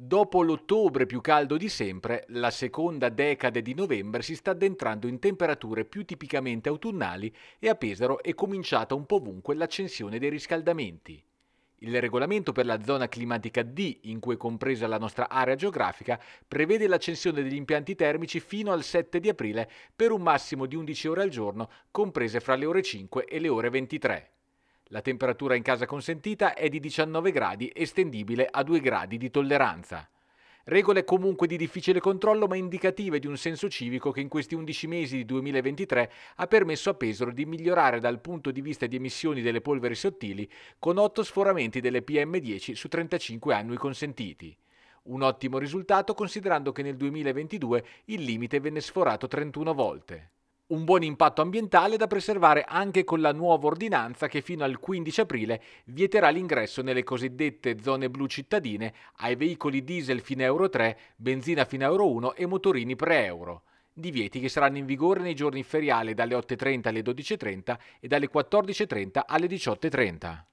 Dopo l'ottobre più caldo di sempre, la seconda decade di novembre si sta addentrando in temperature più tipicamente autunnali e a Pesaro è cominciata un po' ovunque l'accensione dei riscaldamenti. Il regolamento per la zona climatica D, in cui è compresa la nostra area geografica, prevede l'accensione degli impianti termici fino al 7 di aprile per un massimo di 11 ore al giorno, comprese fra le ore 5 e le ore 23. La temperatura in casa consentita è di 19 gradi, estendibile a 2 gradi di tolleranza. Regole comunque di difficile controllo ma indicative di un senso civico che in questi 11 mesi di 2023 ha permesso a Pesaro di migliorare dal punto di vista di emissioni delle polveri sottili con 8 sforamenti delle PM10 su 35 annui consentiti. Un ottimo risultato considerando che nel 2022 il limite venne sforato 31 volte un buon impatto ambientale da preservare anche con la nuova ordinanza che fino al 15 aprile vieterà l'ingresso nelle cosiddette zone blu cittadine ai veicoli diesel fino a Euro 3, benzina fino a Euro 1 e motorini pre-euro. Divieti che saranno in vigore nei giorni feriali dalle 8.30 alle 12.30 e dalle 14.30 alle 18.30.